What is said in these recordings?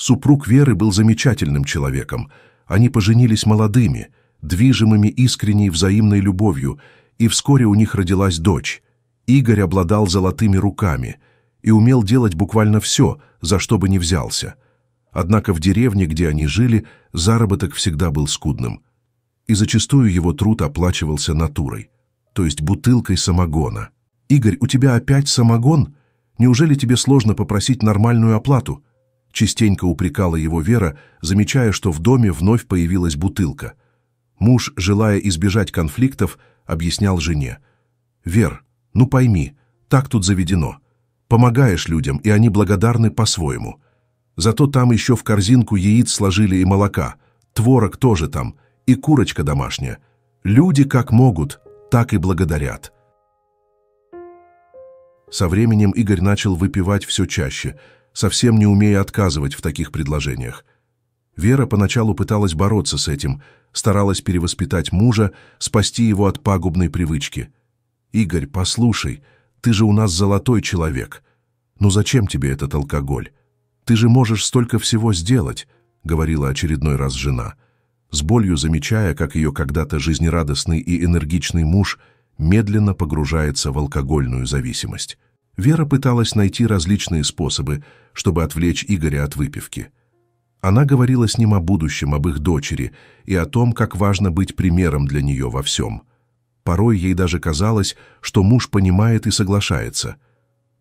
Супруг Веры был замечательным человеком. Они поженились молодыми, движимыми искренней взаимной любовью, и вскоре у них родилась дочь. Игорь обладал золотыми руками и умел делать буквально все, за что бы ни взялся. Однако в деревне, где они жили, заработок всегда был скудным. И зачастую его труд оплачивался натурой, то есть бутылкой самогона. «Игорь, у тебя опять самогон? Неужели тебе сложно попросить нормальную оплату?» Частенько упрекала его Вера, замечая, что в доме вновь появилась бутылка. Муж, желая избежать конфликтов, объяснял жене. «Вер, ну пойми, так тут заведено. Помогаешь людям, и они благодарны по-своему. Зато там еще в корзинку яиц сложили и молока, творог тоже там, и курочка домашняя. Люди как могут, так и благодарят». Со временем Игорь начал выпивать все чаще – совсем не умея отказывать в таких предложениях. Вера поначалу пыталась бороться с этим, старалась перевоспитать мужа, спасти его от пагубной привычки. «Игорь, послушай, ты же у нас золотой человек. Ну зачем тебе этот алкоголь? Ты же можешь столько всего сделать», — говорила очередной раз жена. С болью замечая, как ее когда-то жизнерадостный и энергичный муж медленно погружается в алкогольную зависимость. Вера пыталась найти различные способы, чтобы отвлечь Игоря от выпивки. Она говорила с ним о будущем, об их дочери и о том, как важно быть примером для нее во всем. Порой ей даже казалось, что муж понимает и соглашается.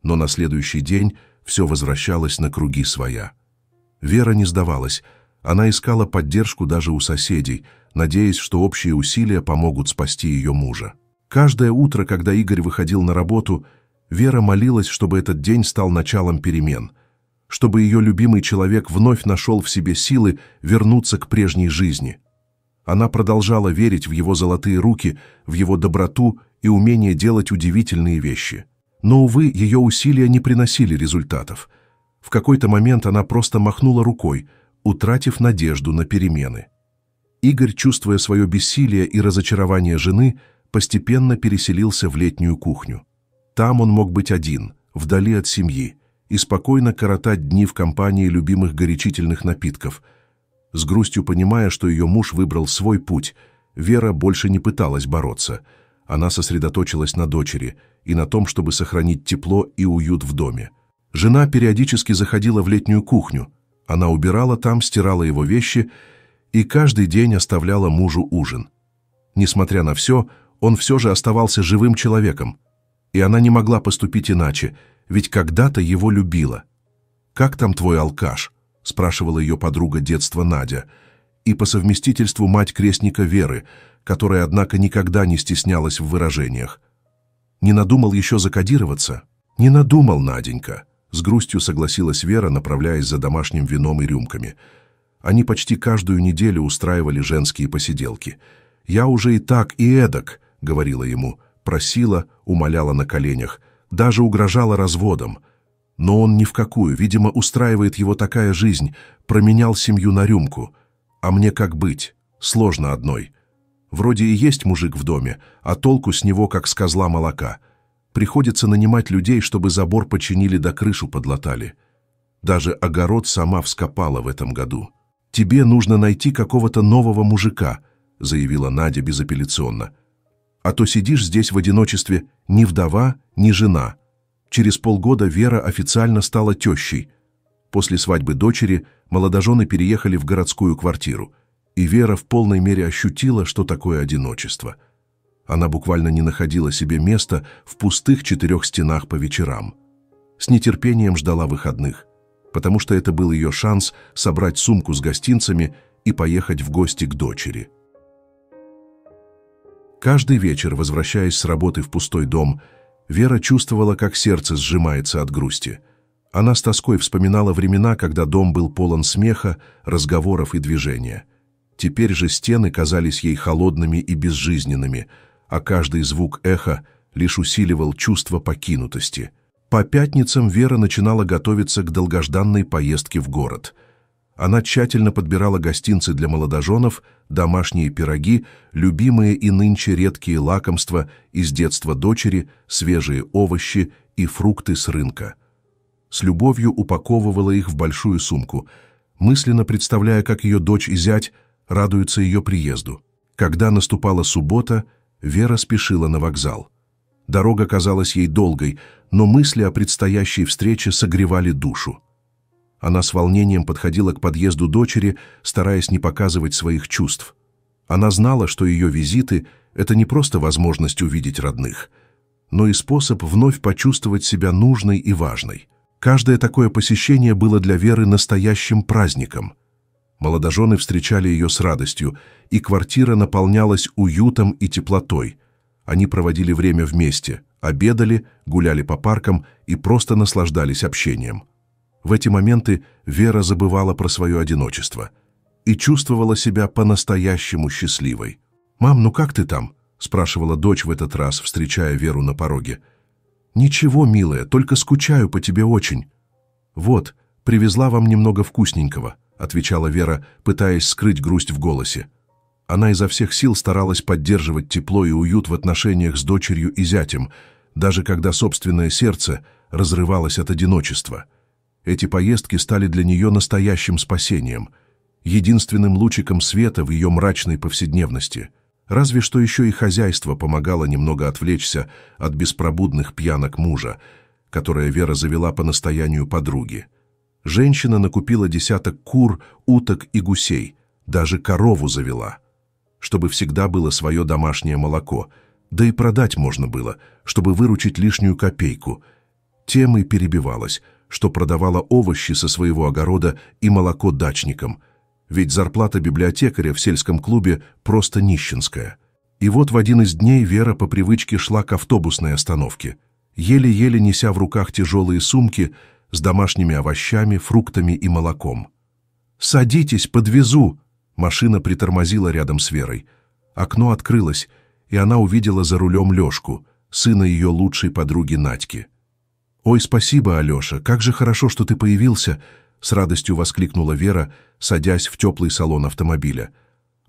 Но на следующий день все возвращалось на круги своя. Вера не сдавалась. Она искала поддержку даже у соседей, надеясь, что общие усилия помогут спасти ее мужа. Каждое утро, когда Игорь выходил на работу, Вера молилась, чтобы этот день стал началом перемен, чтобы ее любимый человек вновь нашел в себе силы вернуться к прежней жизни. Она продолжала верить в его золотые руки, в его доброту и умение делать удивительные вещи. Но, увы, ее усилия не приносили результатов. В какой-то момент она просто махнула рукой, утратив надежду на перемены. Игорь, чувствуя свое бессилие и разочарование жены, постепенно переселился в летнюю кухню. Там он мог быть один, вдали от семьи, и спокойно коротать дни в компании любимых горячительных напитков. С грустью понимая, что ее муж выбрал свой путь, Вера больше не пыталась бороться. Она сосредоточилась на дочери и на том, чтобы сохранить тепло и уют в доме. Жена периодически заходила в летнюю кухню. Она убирала там, стирала его вещи и каждый день оставляла мужу ужин. Несмотря на все, он все же оставался живым человеком – и она не могла поступить иначе, ведь когда-то его любила. «Как там твой алкаш?» – спрашивала ее подруга детства Надя, и по совместительству мать крестника Веры, которая, однако, никогда не стеснялась в выражениях. «Не надумал еще закодироваться?» «Не надумал, Наденька», – с грустью согласилась Вера, направляясь за домашним вином и рюмками. Они почти каждую неделю устраивали женские посиделки. «Я уже и так, и эдак», — говорила ему просила, умоляла на коленях, даже угрожала разводом. Но он ни в какую, видимо, устраивает его такая жизнь, променял семью на рюмку. А мне как быть? Сложно одной. Вроде и есть мужик в доме, а толку с него как с козла молока. Приходится нанимать людей, чтобы забор починили да крышу подлатали. Даже огород сама вскопала в этом году. «Тебе нужно найти какого-то нового мужика», — заявила Надя безапелляционно а то сидишь здесь в одиночестве ни вдова, ни жена. Через полгода Вера официально стала тещей. После свадьбы дочери молодожены переехали в городскую квартиру, и Вера в полной мере ощутила, что такое одиночество. Она буквально не находила себе места в пустых четырех стенах по вечерам. С нетерпением ждала выходных, потому что это был ее шанс собрать сумку с гостинцами и поехать в гости к дочери. Каждый вечер, возвращаясь с работы в пустой дом, Вера чувствовала, как сердце сжимается от грусти. Она с тоской вспоминала времена, когда дом был полон смеха, разговоров и движения. Теперь же стены казались ей холодными и безжизненными, а каждый звук эха лишь усиливал чувство покинутости. По пятницам Вера начинала готовиться к долгожданной поездке в город – она тщательно подбирала гостинцы для молодоженов, домашние пироги, любимые и нынче редкие лакомства из детства дочери, свежие овощи и фрукты с рынка. С любовью упаковывала их в большую сумку, мысленно представляя, как ее дочь и зять радуются ее приезду. Когда наступала суббота, Вера спешила на вокзал. Дорога казалась ей долгой, но мысли о предстоящей встрече согревали душу. Она с волнением подходила к подъезду дочери, стараясь не показывать своих чувств. Она знала, что ее визиты — это не просто возможность увидеть родных, но и способ вновь почувствовать себя нужной и важной. Каждое такое посещение было для Веры настоящим праздником. Молодожены встречали ее с радостью, и квартира наполнялась уютом и теплотой. Они проводили время вместе, обедали, гуляли по паркам и просто наслаждались общением. В эти моменты Вера забывала про свое одиночество и чувствовала себя по-настоящему счастливой. «Мам, ну как ты там?» – спрашивала дочь в этот раз, встречая Веру на пороге. «Ничего, милая, только скучаю по тебе очень». «Вот, привезла вам немного вкусненького», – отвечала Вера, пытаясь скрыть грусть в голосе. Она изо всех сил старалась поддерживать тепло и уют в отношениях с дочерью и зятем, даже когда собственное сердце разрывалось от одиночества – эти поездки стали для нее настоящим спасением, единственным лучиком света в ее мрачной повседневности. Разве что еще и хозяйство помогало немного отвлечься от беспробудных пьянок мужа, которое Вера завела по настоянию подруги. Женщина накупила десяток кур, уток и гусей, даже корову завела, чтобы всегда было свое домашнее молоко, да и продать можно было, чтобы выручить лишнюю копейку. Тем и перебивалась – что продавала овощи со своего огорода и молоко дачникам, ведь зарплата библиотекаря в сельском клубе просто нищенская. И вот в один из дней Вера по привычке шла к автобусной остановке, еле-еле неся в руках тяжелые сумки с домашними овощами, фруктами и молоком. «Садитесь, подвезу!» Машина притормозила рядом с Верой. Окно открылось, и она увидела за рулем Лешку, сына ее лучшей подруги Надьки. «Ой, спасибо, Алеша, как же хорошо, что ты появился!» С радостью воскликнула Вера, садясь в теплый салон автомобиля.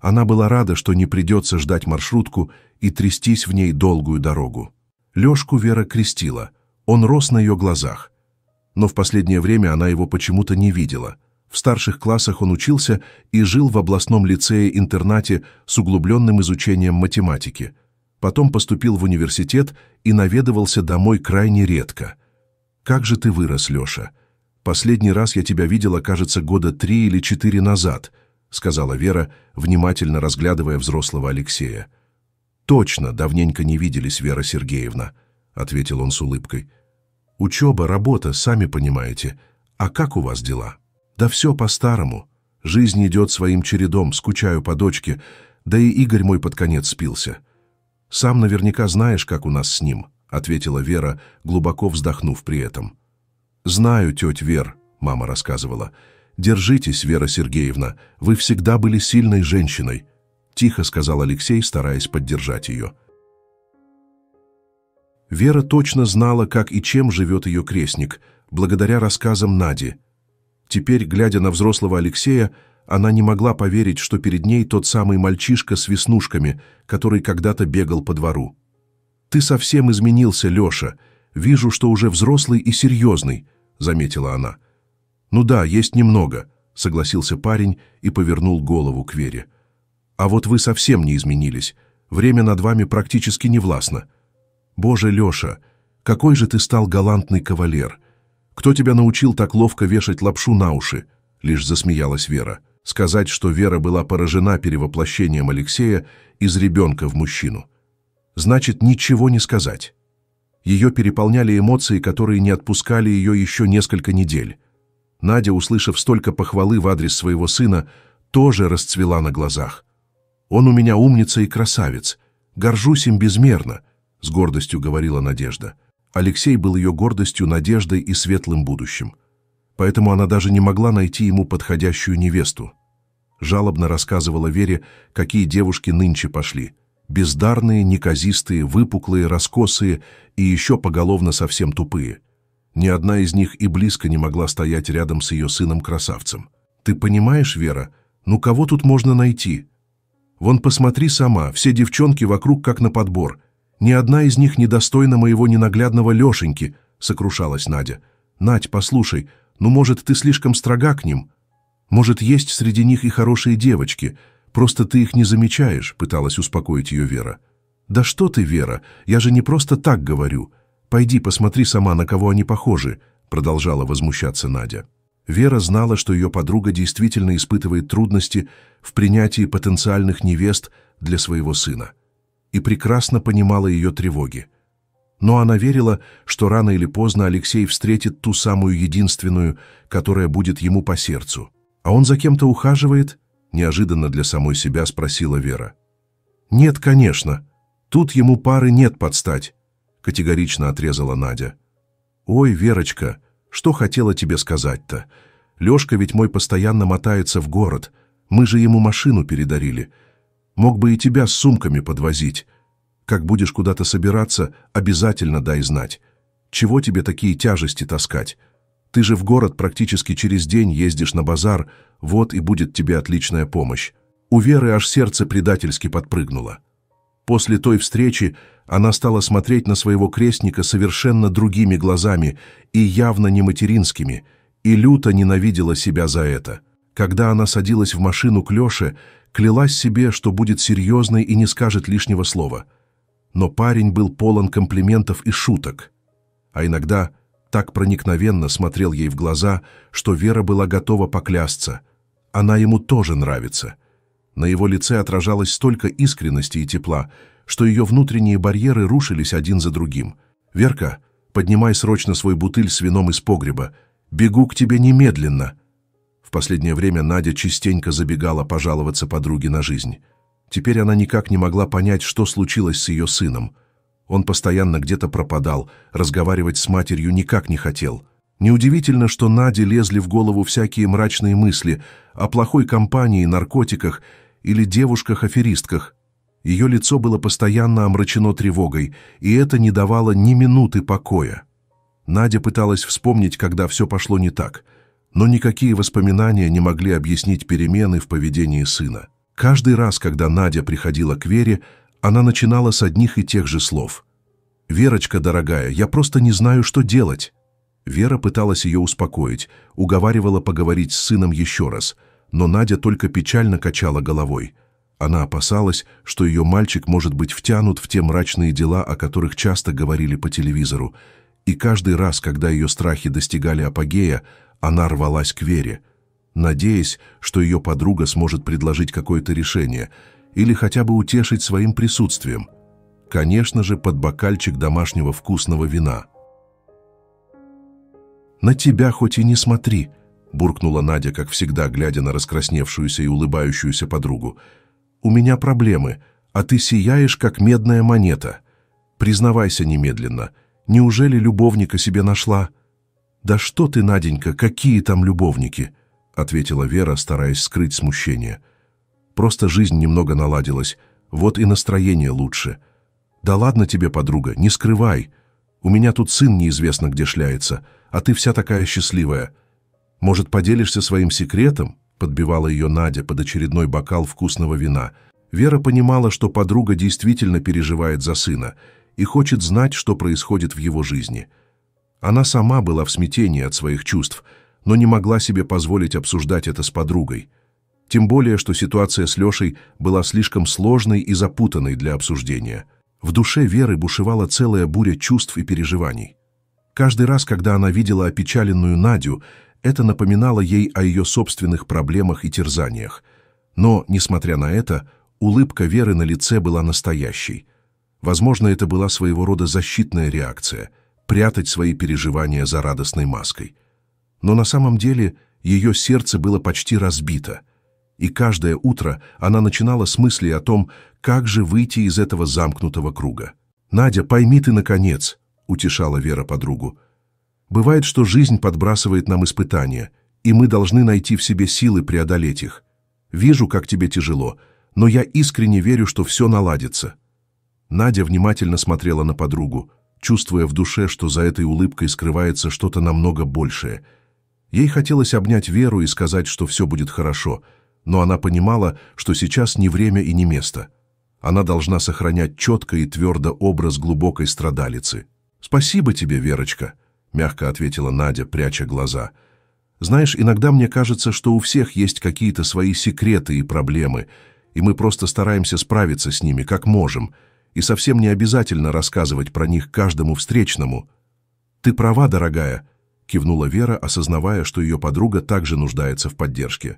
Она была рада, что не придется ждать маршрутку и трястись в ней долгую дорогу. Лешку Вера крестила. Он рос на ее глазах. Но в последнее время она его почему-то не видела. В старших классах он учился и жил в областном лицее-интернате с углубленным изучением математики. Потом поступил в университет и наведывался домой крайне редко – как же ты вырос, Леша. Последний раз я тебя видела, кажется, года три или четыре назад, сказала Вера, внимательно разглядывая взрослого Алексея. Точно, давненько не виделись, Вера Сергеевна, ответил он с улыбкой. Учеба, работа, сами понимаете. А как у вас дела? Да все по-старому. Жизнь идет своим чередом, скучаю по дочке, да и Игорь мой под конец спился. Сам наверняка знаешь, как у нас с ним. — ответила Вера, глубоко вздохнув при этом. «Знаю, теть Вер», — мама рассказывала. «Держитесь, Вера Сергеевна, вы всегда были сильной женщиной», — тихо сказал Алексей, стараясь поддержать ее. Вера точно знала, как и чем живет ее крестник, благодаря рассказам Нади. Теперь, глядя на взрослого Алексея, она не могла поверить, что перед ней тот самый мальчишка с веснушками, который когда-то бегал по двору. «Ты совсем изменился, Леша. Вижу, что уже взрослый и серьезный», — заметила она. «Ну да, есть немного», — согласился парень и повернул голову к Вере. «А вот вы совсем не изменились. Время над вами практически не властно. Боже, Леша, какой же ты стал галантный кавалер! Кто тебя научил так ловко вешать лапшу на уши?» — лишь засмеялась Вера. Сказать, что Вера была поражена перевоплощением Алексея из ребенка в мужчину значит ничего не сказать. Ее переполняли эмоции, которые не отпускали ее еще несколько недель. Надя, услышав столько похвалы в адрес своего сына, тоже расцвела на глазах. «Он у меня умница и красавец. Горжусь им безмерно», — с гордостью говорила Надежда. Алексей был ее гордостью, надеждой и светлым будущим. Поэтому она даже не могла найти ему подходящую невесту. Жалобно рассказывала Вере, какие девушки нынче пошли — бездарные, неказистые, выпуклые, раскосые и еще поголовно совсем тупые. Ни одна из них и близко не могла стоять рядом с ее сыном-красавцем. «Ты понимаешь, Вера, ну кого тут можно найти? Вон посмотри сама, все девчонки вокруг как на подбор. Ни одна из них не достойна моего ненаглядного Лешеньки», — сокрушалась Надя. «Надь, послушай, ну, может, ты слишком строга к ним? Может, есть среди них и хорошие девочки?» Просто ты их не замечаешь», — пыталась успокоить ее Вера. «Да что ты, Вера, я же не просто так говорю. Пойди, посмотри сама, на кого они похожи», — продолжала возмущаться Надя. Вера знала, что ее подруга действительно испытывает трудности в принятии потенциальных невест для своего сына. И прекрасно понимала ее тревоги. Но она верила, что рано или поздно Алексей встретит ту самую единственную, которая будет ему по сердцу. А он за кем-то ухаживает — неожиданно для самой себя спросила Вера. «Нет, конечно. Тут ему пары нет подстать», — категорично отрезала Надя. «Ой, Верочка, что хотела тебе сказать-то? Лёшка ведь мой постоянно мотается в город. Мы же ему машину передарили. Мог бы и тебя с сумками подвозить. Как будешь куда-то собираться, обязательно дай знать. Чего тебе такие тяжести таскать?» Ты же в город практически через день ездишь на базар, вот и будет тебе отличная помощь. У Веры аж сердце предательски подпрыгнуло. После той встречи она стала смотреть на своего крестника совершенно другими глазами и явно не материнскими, и люто ненавидела себя за это. Когда она садилась в машину к Лёше, клялась себе, что будет серьезной и не скажет лишнего слова. Но парень был полон комплиментов и шуток. А иногда так проникновенно смотрел ей в глаза, что Вера была готова поклясться. Она ему тоже нравится. На его лице отражалось столько искренности и тепла, что ее внутренние барьеры рушились один за другим. «Верка, поднимай срочно свой бутыль с вином из погреба. Бегу к тебе немедленно!» В последнее время Надя частенько забегала пожаловаться подруге на жизнь. Теперь она никак не могла понять, что случилось с ее сыном – он постоянно где-то пропадал, разговаривать с матерью никак не хотел. Неудивительно, что Наде лезли в голову всякие мрачные мысли о плохой компании, наркотиках или девушках-аферистках. Ее лицо было постоянно омрачено тревогой, и это не давало ни минуты покоя. Надя пыталась вспомнить, когда все пошло не так, но никакие воспоминания не могли объяснить перемены в поведении сына. Каждый раз, когда Надя приходила к Вере, она начинала с одних и тех же слов. «Верочка, дорогая, я просто не знаю, что делать». Вера пыталась ее успокоить, уговаривала поговорить с сыном еще раз, но Надя только печально качала головой. Она опасалась, что ее мальчик может быть втянут в те мрачные дела, о которых часто говорили по телевизору, и каждый раз, когда ее страхи достигали апогея, она рвалась к Вере, надеясь, что ее подруга сможет предложить какое-то решение – или хотя бы утешить своим присутствием, конечно же, под бокальчик домашнего вкусного вина. «На тебя хоть и не смотри», — буркнула Надя, как всегда, глядя на раскрасневшуюся и улыбающуюся подругу. «У меня проблемы, а ты сияешь, как медная монета. Признавайся немедленно, неужели любовника себе нашла?» «Да что ты, Наденька, какие там любовники?» — ответила Вера, стараясь скрыть смущение. Просто жизнь немного наладилась. Вот и настроение лучше. Да ладно тебе, подруга, не скрывай. У меня тут сын неизвестно где шляется, а ты вся такая счастливая. Может, поделишься своим секретом? Подбивала ее Надя под очередной бокал вкусного вина. Вера понимала, что подруга действительно переживает за сына и хочет знать, что происходит в его жизни. Она сама была в смятении от своих чувств, но не могла себе позволить обсуждать это с подругой. Тем более, что ситуация с Лешей была слишком сложной и запутанной для обсуждения. В душе Веры бушевала целая буря чувств и переживаний. Каждый раз, когда она видела опечаленную Надю, это напоминало ей о ее собственных проблемах и терзаниях. Но, несмотря на это, улыбка Веры на лице была настоящей. Возможно, это была своего рода защитная реакция – прятать свои переживания за радостной маской. Но на самом деле ее сердце было почти разбито – и каждое утро она начинала с мысли о том, как же выйти из этого замкнутого круга. «Надя, пойми ты, наконец», — утешала Вера подругу. «Бывает, что жизнь подбрасывает нам испытания, и мы должны найти в себе силы преодолеть их. Вижу, как тебе тяжело, но я искренне верю, что все наладится». Надя внимательно смотрела на подругу, чувствуя в душе, что за этой улыбкой скрывается что-то намного большее. Ей хотелось обнять Веру и сказать, что все будет хорошо — но она понимала, что сейчас не время и не место. Она должна сохранять четко и твердо образ глубокой страдалицы. «Спасибо тебе, Верочка», — мягко ответила Надя, пряча глаза. «Знаешь, иногда мне кажется, что у всех есть какие-то свои секреты и проблемы, и мы просто стараемся справиться с ними, как можем, и совсем не обязательно рассказывать про них каждому встречному». «Ты права, дорогая», — кивнула Вера, осознавая, что ее подруга также нуждается в поддержке.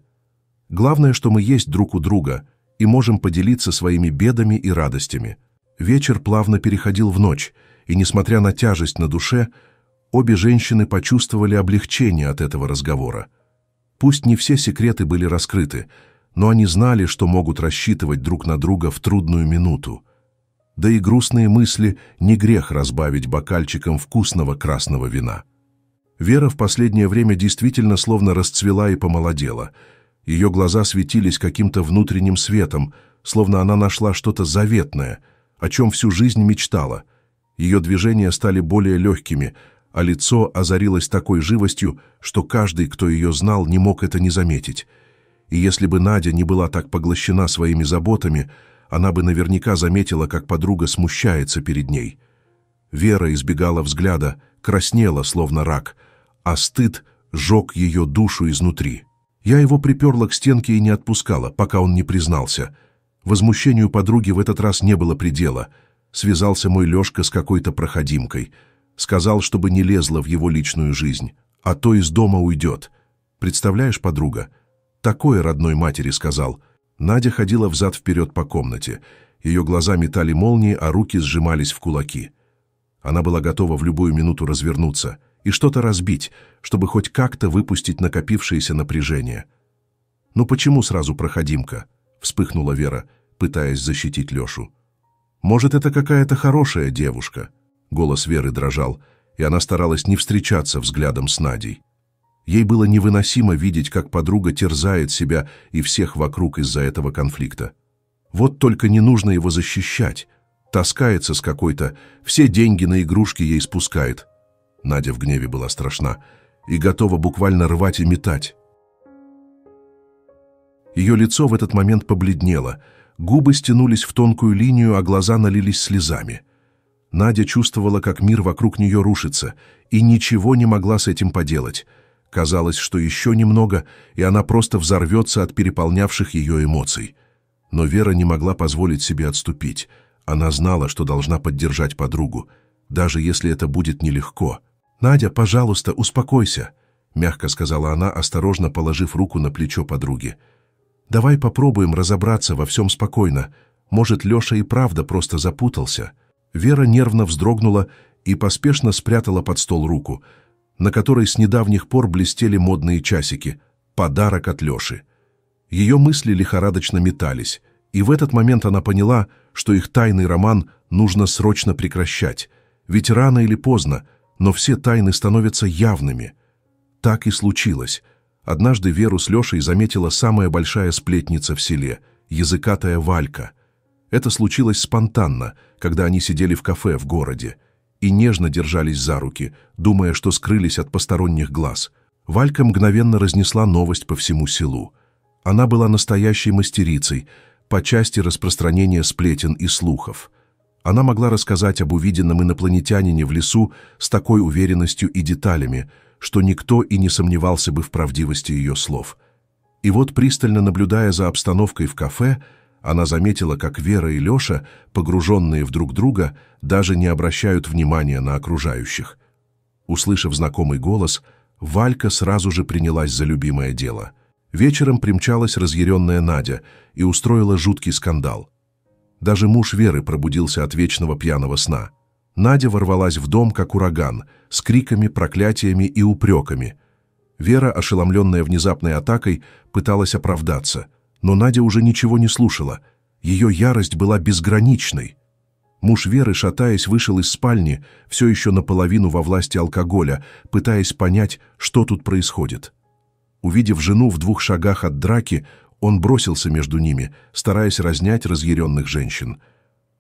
Главное, что мы есть друг у друга и можем поделиться своими бедами и радостями. Вечер плавно переходил в ночь, и, несмотря на тяжесть на душе, обе женщины почувствовали облегчение от этого разговора. Пусть не все секреты были раскрыты, но они знали, что могут рассчитывать друг на друга в трудную минуту. Да и грустные мысли не грех разбавить бокальчиком вкусного красного вина. Вера в последнее время действительно словно расцвела и помолодела — ее глаза светились каким-то внутренним светом, словно она нашла что-то заветное, о чем всю жизнь мечтала. Ее движения стали более легкими, а лицо озарилось такой живостью, что каждый, кто ее знал, не мог это не заметить. И если бы Надя не была так поглощена своими заботами, она бы наверняка заметила, как подруга смущается перед ней. Вера избегала взгляда, краснела, словно рак, а стыд жег ее душу изнутри. Я его приперла к стенке и не отпускала, пока он не признался. Возмущению подруги в этот раз не было предела. Связался мой Лешка с какой-то проходимкой. Сказал, чтобы не лезла в его личную жизнь, а то из дома уйдет. Представляешь, подруга? Такое родной матери сказал. Надя ходила взад-вперед по комнате. Ее глаза метали молнии, а руки сжимались в кулаки. Она была готова в любую минуту развернуться — и что-то разбить, чтобы хоть как-то выпустить накопившееся напряжение. «Ну почему сразу проходимка?» — вспыхнула Вера, пытаясь защитить Лешу. «Может, это какая-то хорошая девушка?» Голос Веры дрожал, и она старалась не встречаться взглядом с Надей. Ей было невыносимо видеть, как подруга терзает себя и всех вокруг из-за этого конфликта. Вот только не нужно его защищать. Таскается с какой-то, все деньги на игрушки ей спускает. Надя в гневе была страшна и готова буквально рвать и метать. Ее лицо в этот момент побледнело, губы стянулись в тонкую линию, а глаза налились слезами. Надя чувствовала, как мир вокруг нее рушится, и ничего не могла с этим поделать. Казалось, что еще немного, и она просто взорвется от переполнявших ее эмоций. Но Вера не могла позволить себе отступить. Она знала, что должна поддержать подругу, даже если это будет нелегко. «Надя, пожалуйста, успокойся», — мягко сказала она, осторожно положив руку на плечо подруги. «Давай попробуем разобраться во всем спокойно. Может, Леша и правда просто запутался». Вера нервно вздрогнула и поспешно спрятала под стол руку, на которой с недавних пор блестели модные часики — подарок от Леши. Ее мысли лихорадочно метались, и в этот момент она поняла, что их тайный роман нужно срочно прекращать, ведь рано или поздно — но все тайны становятся явными. Так и случилось. Однажды Веру с Лешей заметила самая большая сплетница в селе – языкатая Валька. Это случилось спонтанно, когда они сидели в кафе в городе и нежно держались за руки, думая, что скрылись от посторонних глаз. Валька мгновенно разнесла новость по всему селу. Она была настоящей мастерицей по части распространения сплетен и слухов – она могла рассказать об увиденном инопланетянине в лесу с такой уверенностью и деталями, что никто и не сомневался бы в правдивости ее слов. И вот, пристально наблюдая за обстановкой в кафе, она заметила, как Вера и Леша, погруженные в друг друга, даже не обращают внимания на окружающих. Услышав знакомый голос, Валька сразу же принялась за любимое дело. Вечером примчалась разъяренная Надя и устроила жуткий скандал. Даже муж Веры пробудился от вечного пьяного сна. Надя ворвалась в дом, как ураган, с криками, проклятиями и упреками. Вера, ошеломленная внезапной атакой, пыталась оправдаться, но Надя уже ничего не слушала. Ее ярость была безграничной. Муж Веры, шатаясь, вышел из спальни, все еще наполовину во власти алкоголя, пытаясь понять, что тут происходит. Увидев жену в двух шагах от драки, он бросился между ними, стараясь разнять разъяренных женщин.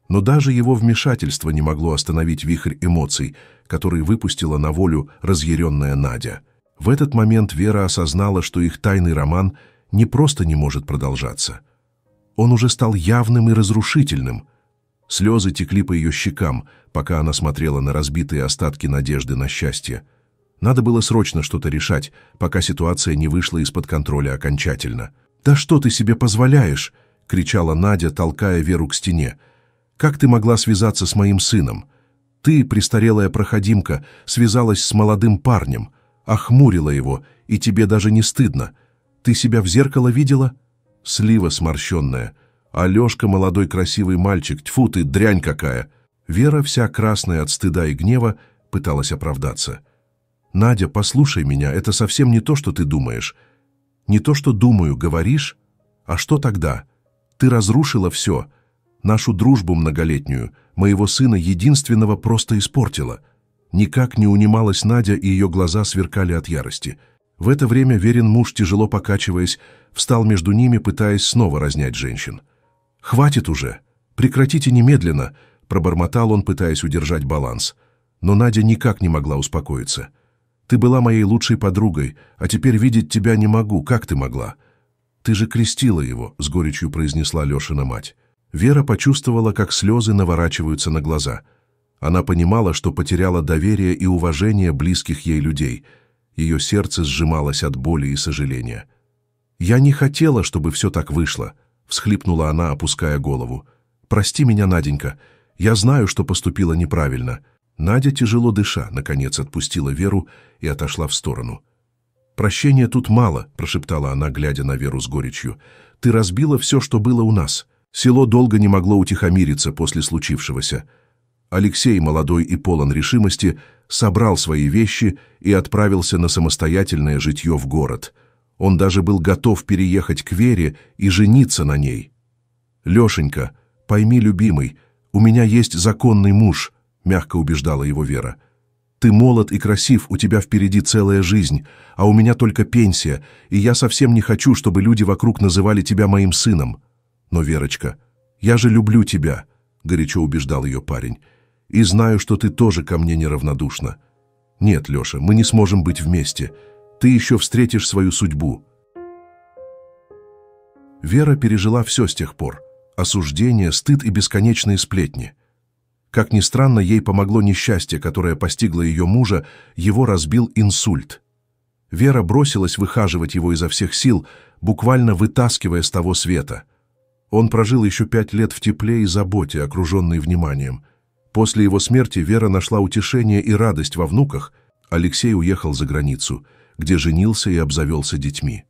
Но даже его вмешательство не могло остановить вихрь эмоций, который выпустила на волю разъяренная Надя. В этот момент Вера осознала, что их тайный роман не просто не может продолжаться. Он уже стал явным и разрушительным. Слезы текли по ее щекам, пока она смотрела на разбитые остатки надежды на счастье. Надо было срочно что-то решать, пока ситуация не вышла из-под контроля окончательно. «Да что ты себе позволяешь?» — кричала Надя, толкая Веру к стене. «Как ты могла связаться с моим сыном? Ты, престарелая проходимка, связалась с молодым парнем, охмурила его, и тебе даже не стыдно. Ты себя в зеркало видела?» Слива сморщенная. «Алешка, молодой красивый мальчик, тьфу ты, дрянь какая!» Вера, вся красная от стыда и гнева, пыталась оправдаться. «Надя, послушай меня, это совсем не то, что ты думаешь. Не то, что думаю, говоришь. А что тогда? Ты разрушила все. Нашу дружбу многолетнюю, моего сына единственного просто испортила. Никак не унималась Надя, и ее глаза сверкали от ярости. В это время верен муж, тяжело покачиваясь, встал между ними, пытаясь снова разнять женщин. «Хватит уже! Прекратите немедленно!» – пробормотал он, пытаясь удержать баланс. Но Надя никак не могла успокоиться – ты была моей лучшей подругой, а теперь видеть тебя не могу. Как ты могла? Ты же крестила его, с горечью произнесла Лешина мать. Вера почувствовала, как слезы наворачиваются на глаза. Она понимала, что потеряла доверие и уважение близких ей людей. Ее сердце сжималось от боли и сожаления. «Я не хотела, чтобы все так вышло», — всхлипнула она, опуская голову. «Прости меня, Наденька. Я знаю, что поступила неправильно. Надя, тяжело дыша, наконец отпустила Веру и отошла в сторону. «Прощения тут мало», — прошептала она, глядя на Веру с горечью. «Ты разбила все, что было у нас. Село долго не могло утихомириться после случившегося. Алексей, молодой и полон решимости, собрал свои вещи и отправился на самостоятельное житье в город. Он даже был готов переехать к Вере и жениться на ней. «Лешенька, пойми, любимый, у меня есть законный муж», — мягко убеждала его Вера. «Ты молод и красив, у тебя впереди целая жизнь, а у меня только пенсия, и я совсем не хочу, чтобы люди вокруг называли тебя моим сыном». «Но, Верочка, я же люблю тебя», — горячо убеждал ее парень, «и знаю, что ты тоже ко мне неравнодушна». «Нет, Леша, мы не сможем быть вместе. Ты еще встретишь свою судьбу». Вера пережила все с тех пор. Осуждение, стыд и бесконечные сплетни — как ни странно, ей помогло несчастье, которое постигло ее мужа, его разбил инсульт. Вера бросилась выхаживать его изо всех сил, буквально вытаскивая с того света. Он прожил еще пять лет в тепле и заботе, окруженный вниманием. После его смерти Вера нашла утешение и радость во внуках, Алексей уехал за границу, где женился и обзавелся детьми.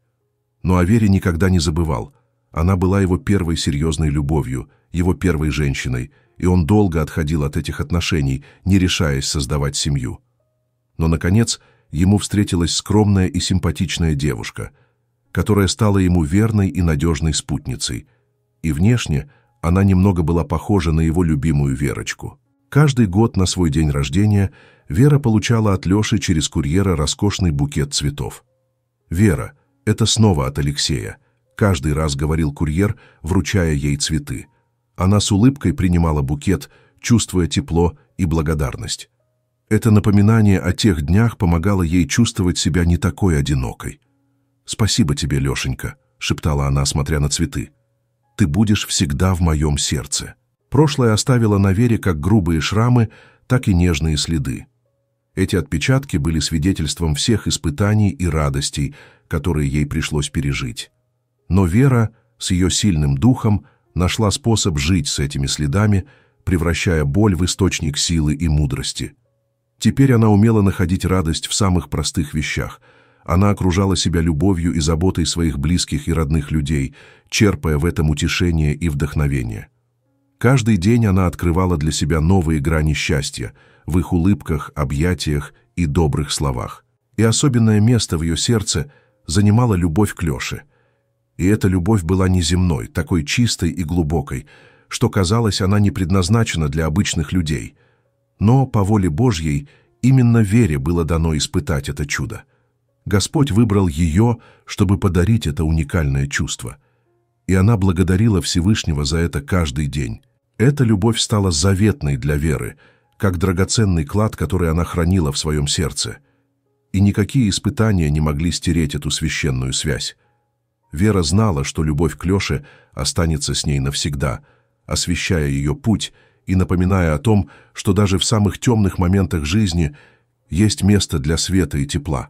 Но ну, о Вере никогда не забывал. Она была его первой серьезной любовью – его первой женщиной, и он долго отходил от этих отношений, не решаясь создавать семью. Но, наконец, ему встретилась скромная и симпатичная девушка, которая стала ему верной и надежной спутницей, и внешне она немного была похожа на его любимую Верочку. Каждый год на свой день рождения Вера получала от Леши через курьера роскошный букет цветов. «Вера, это снова от Алексея», — каждый раз говорил курьер, вручая ей цветы. Она с улыбкой принимала букет, чувствуя тепло и благодарность. Это напоминание о тех днях помогало ей чувствовать себя не такой одинокой. «Спасибо тебе, Лешенька», — шептала она, смотря на цветы. «Ты будешь всегда в моем сердце». Прошлое оставило на Вере как грубые шрамы, так и нежные следы. Эти отпечатки были свидетельством всех испытаний и радостей, которые ей пришлось пережить. Но Вера с ее сильным духом нашла способ жить с этими следами, превращая боль в источник силы и мудрости. Теперь она умела находить радость в самых простых вещах. Она окружала себя любовью и заботой своих близких и родных людей, черпая в этом утешение и вдохновение. Каждый день она открывала для себя новые грани счастья в их улыбках, объятиях и добрых словах. И особенное место в ее сердце занимала любовь к Леше – и эта любовь была неземной, такой чистой и глубокой, что, казалось, она не предназначена для обычных людей. Но, по воле Божьей, именно вере было дано испытать это чудо. Господь выбрал ее, чтобы подарить это уникальное чувство. И она благодарила Всевышнего за это каждый день. Эта любовь стала заветной для веры, как драгоценный клад, который она хранила в своем сердце. И никакие испытания не могли стереть эту священную связь. Вера знала, что любовь к Лёше останется с ней навсегда, освещая ее путь и напоминая о том, что даже в самых темных моментах жизни есть место для света и тепла.